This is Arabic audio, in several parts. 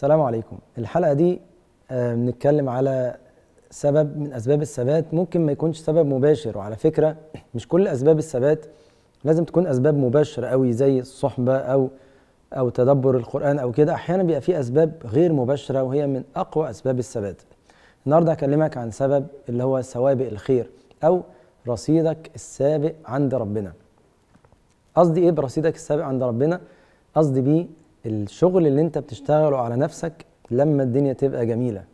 السلام عليكم الحلقه دي آه، بنتكلم على سبب من اسباب الثبات ممكن ما يكونش سبب مباشر وعلى فكره مش كل اسباب الثبات لازم تكون اسباب مباشره قوي زي الصحبه او او تدبر القران او كده احيانا بيبقى في اسباب غير مباشره وهي من اقوى اسباب الثبات النهارده هكلمك عن سبب اللي هو سوابق الخير او رصيدك السابق عند ربنا قصدي ايه برصيدك السابق عند ربنا قصدي بيه الشغل اللي انت بتشتغله على نفسك لما الدنيا تبقى جميله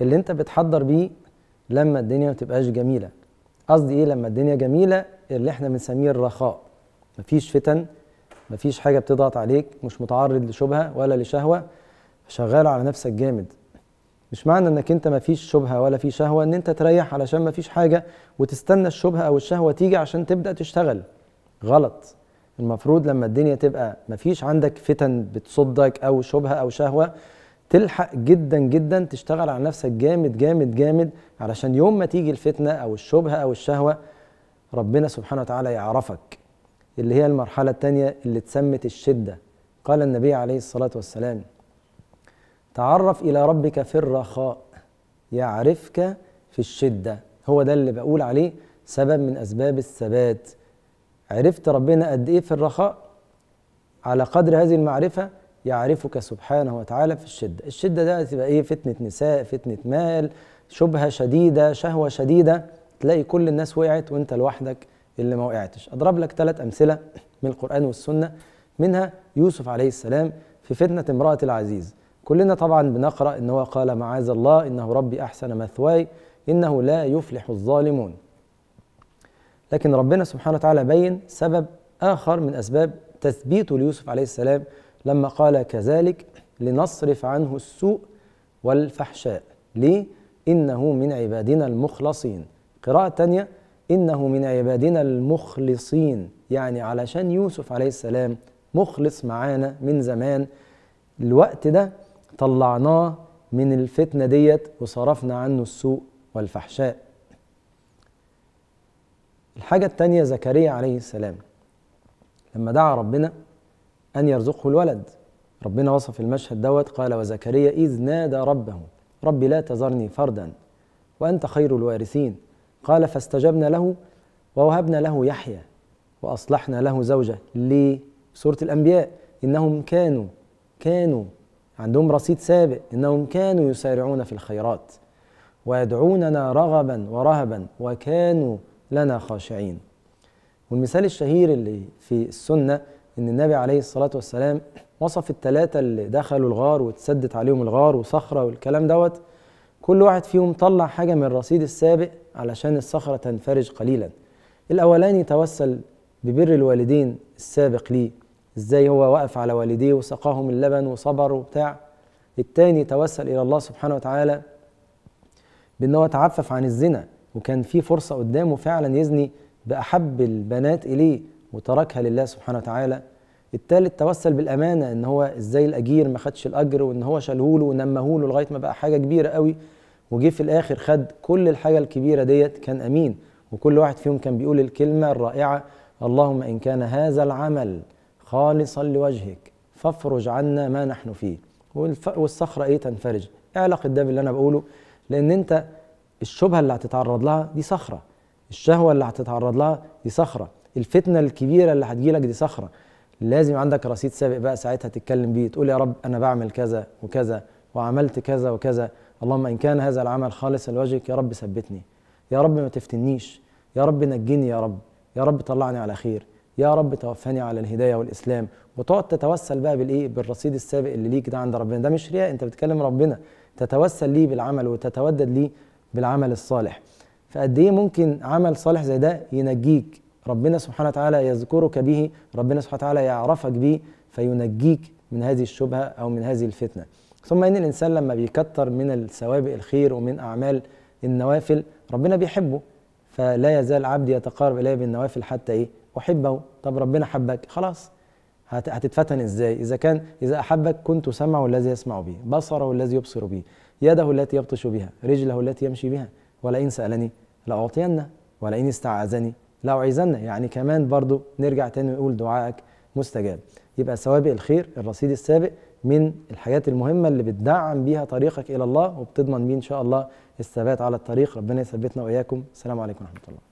اللي انت بتحضر بيه لما الدنيا ما تبقاش جميله قصدي ايه لما الدنيا جميله اللي احنا بنسميه الرخاء مفيش فتن مفيش حاجه بتضغط عليك مش متعرض لشبهه ولا لشهوه شغال على نفسك جامد مش معنى انك انت مفيش شبهه ولا في شهوه ان انت تريح علشان مفيش حاجه وتستنى الشبهه او الشهوه تيجي عشان تبدا تشتغل غلط المفروض لما الدنيا تبقى مفيش عندك فتن بتصدك او شبهه او شهوه تلحق جدا جدا تشتغل على نفسك جامد جامد جامد علشان يوم ما تيجي الفتنه او الشبهه او الشهوه ربنا سبحانه وتعالى يعرفك اللي هي المرحله الثانيه اللي اتسمت الشده قال النبي عليه الصلاه والسلام تعرف الى ربك في الرخاء يعرفك في الشده هو ده اللي بقول عليه سبب من اسباب الثبات عرفت ربنا قد ايه في الرخاء على قدر هذه المعرفه يعرفك سبحانه وتعالى في الشده الشده ده تبقى ايه فتنه نساء فتنه مال شبهه شديده شهوه شديده تلاقي كل الناس وقعت وانت لوحدك اللي ما وقعتش اضرب لك ثلاث امثله من القران والسنه منها يوسف عليه السلام في فتنه امراه العزيز كلنا طبعا بنقرا ان هو قال معاذ الله انه ربي احسن مثواي انه لا يفلح الظالمون لكن ربنا سبحانه وتعالى بين سبب آخر من أسباب تثبيته ليوسف عليه السلام لما قال كذلك لنصرف عنه السوء والفحشاء ليه؟ إنه من عبادنا المخلصين قراءة تانية إنه من عبادنا المخلصين يعني علشان يوسف عليه السلام مخلص معانا من زمان الوقت ده طلعناه من الفتنة ديت وصرفنا عنه السوء والفحشاء الحاجة التانية زكريا عليه السلام لما دعا ربنا أن يرزقه الولد ربنا وصف المشهد دوت قال وزكريا إذ نادى ربه ربي لا تذرني فردا وأنت خير الوارثين قال فاستجبنا له ووهبنا له يحيى وأصلحنا له زوجة لسورة الأنبياء إنهم كانوا كانوا عندهم رصيد سابق إنهم كانوا يسارعون في الخيرات ويدعوننا رغبا ورهبا وكانوا لنا خاشعين والمثال الشهير اللي في السنة إن النبي عليه الصلاة والسلام وصف التلاتة اللي دخلوا الغار واتسدت عليهم الغار وصخرة والكلام دوت كل واحد فيهم طلع حاجة من الرصيد السابق علشان الصخرة تنفرج قليلا الأولاني توسل ببر الوالدين السابق ليه ازاي هو وقف على والديه وسقاهم اللبن وصبر وبتاع التاني توسل إلى الله سبحانه وتعالى بأنه هو تعفف عن الزنا وكان في فرصة قدامه فعلا يزني بأحب البنات إليه وتركها لله سبحانه وتعالى التالت توسل بالأمانة إن هو إزاي الأجير ما خدش الأجر وإن هو شالهوله ونمهوله لغاية ما بقى حاجة كبيرة قوي وجه في الآخر خد كل الحاجة الكبيرة ديت كان أمين وكل واحد فيهم كان بيقول الكلمة الرائعة اللهم إن كان هذا العمل خالصا لوجهك فافرج عنا ما نحن فيه والصخرة إيه تنفرج اعلق ده باللي أنا بقوله لأن أنت الشبهه اللي هتتعرض لها دي صخره الشهوه اللي هتتعرض لها دي صخره الفتنه الكبيره اللي هتجيلك دي صخره لازم عندك رصيد سابق بقى ساعتها تتكلم بيه تقول يا رب انا بعمل كذا وكذا وعملت كذا وكذا اللهم ان كان هذا العمل خالصا لوجهك يا رب ثبتني يا رب ما تفتنيش يا رب نجني يا رب يا رب طلعني على خير يا رب توفني على الهدايه والاسلام وتقعد تتوسل بقى بالايه بالرصيد السابق اللي ليك ده عند ربنا ده مش رياء انت بتكلم ربنا تتوسل ليه بالعمل وتتودد ليه بالعمل الصالح فقد ايه ممكن عمل صالح زي ده ينجيك ربنا سبحانه وتعالى يذكرك به ربنا سبحانه وتعالى يعرفك به فينجيك من هذه الشبهه او من هذه الفتنه ثم ان الانسان لما بيكتر من السوابق الخير ومن اعمال النوافل ربنا بيحبه فلا يزال عبدي يتقارب الي بالنوافل حتى ايه احبه طب ربنا حبك خلاص هتتفتن ازاي اذا كان اذا احبك كنت سمعه الذي يسمع به بصره الذي يبصر به يده التي يبطش بها رجله التي يمشي بها ولئن سألني لأعطينه ولئن استعاذني لأعيذنه يعني كمان برضو نرجع تاني ونقول دعائك مستجاب يبقى سوابق الخير الرصيد السابق من الحاجات المهمة اللي بتدعم بيها طريقك إلى الله وبتضمن بيه إن شاء الله الثبات على الطريق ربنا يثبتنا وإياكم السلام عليكم ورحمة الله